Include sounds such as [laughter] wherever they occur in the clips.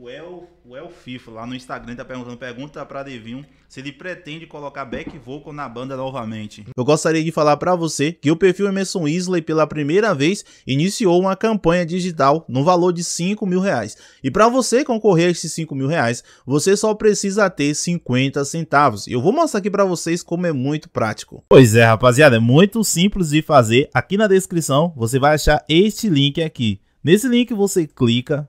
O El, o El Fifo lá no Instagram tá perguntando, pergunta para Devinho se ele pretende colocar back vocal na banda novamente. Eu gostaria de falar para você que o perfil Emerson Isley pela primeira vez iniciou uma campanha digital no valor de 5 mil reais. E para você concorrer a esses 5 mil reais, você só precisa ter 50 centavos. E eu vou mostrar aqui para vocês como é muito prático. Pois é, rapaziada, é muito simples de fazer. Aqui na descrição você vai achar este link aqui. Nesse link você clica,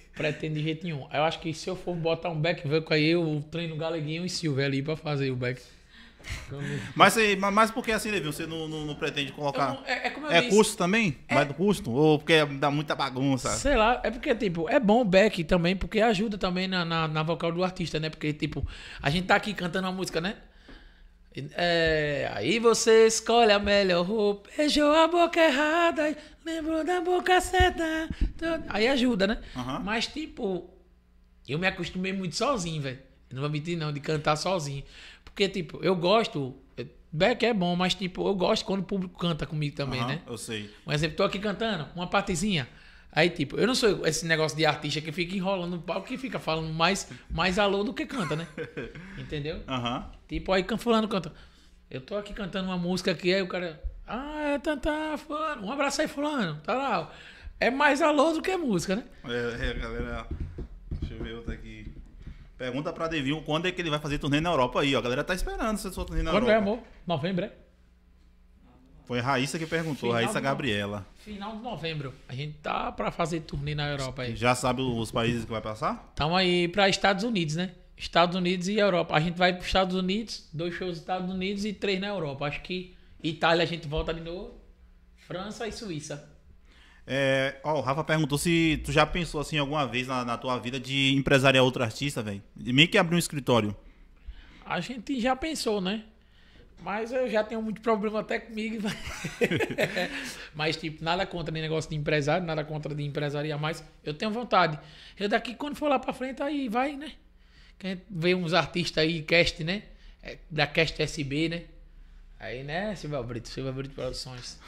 pretendo de jeito nenhum. Eu acho que se eu for botar um back vocal aí, eu treino Galeguinho e Silvio ali pra fazer o back. Mas, eh, mas por que assim, Levi? Você não, não, não pretende colocar. Não, é, é, é custo também? É... do custo? Ou porque dá muita bagunça? Sei lá, é porque, tipo, é bom o back também, porque ajuda também na, na, na vocal do artista, né? Porque, tipo, a gente tá aqui cantando a música, né? É, aí você escolhe a melhor roupa. Beijou a boca errada, lembrou da boca certa. Aí ajuda, né? Uhum. Mas, tipo, eu me acostumei muito sozinho, velho. Não vou mentir, não, de cantar sozinho. Porque, tipo, eu gosto. É, Beck é bom, mas, tipo, eu gosto quando o público canta comigo também, uhum, né? Eu sei. Um exemplo, tô aqui cantando, uma partezinha. Aí, tipo, eu não sou esse negócio de artista que fica enrolando o palco, que fica falando mais, mais alô do que canta, né? [laughs] Entendeu? Uhum. Tipo, aí fulano canta. Eu tô aqui cantando uma música aqui, aí o cara. Ah, é tanta fulano. Um abraço aí, fulano. Tá lá. É mais alô do que música, né? É, é galera. Deixa eu ver outra aqui. Pergunta pra Devinho quando é que ele vai fazer turnê na Europa aí, ó. A galera tá esperando essa sua turnê na quando é, Europa. Quando é, amor? Novembro, é? Foi a Raíssa que perguntou, final Raíssa Gabriela. Final de novembro. A gente tá para fazer turnê na Europa aí. Já sabe os países que vai passar? Estamos aí para Estados Unidos, né? Estados Unidos e Europa. A gente vai para Estados Unidos, dois shows nos Estados Unidos e três na Europa. Acho que Itália a gente volta de novo, França e Suíça. É, ó, o Rafa perguntou se tu já pensou assim alguma vez na, na tua vida de empresariar outro artista, velho? Meio que abrir um escritório. A gente já pensou, né? Mas eu já tenho muito problema até comigo. Né? [laughs] mas, tipo, nada contra nem negócio de empresário, nada contra de empresaria, mas eu tenho vontade. Eu daqui, quando for lá pra frente, aí vai, né? Quer ver uns artistas aí, cast, né? É, da Cast SB, né? Aí, né, Silva Brito, Silva Brito Produções.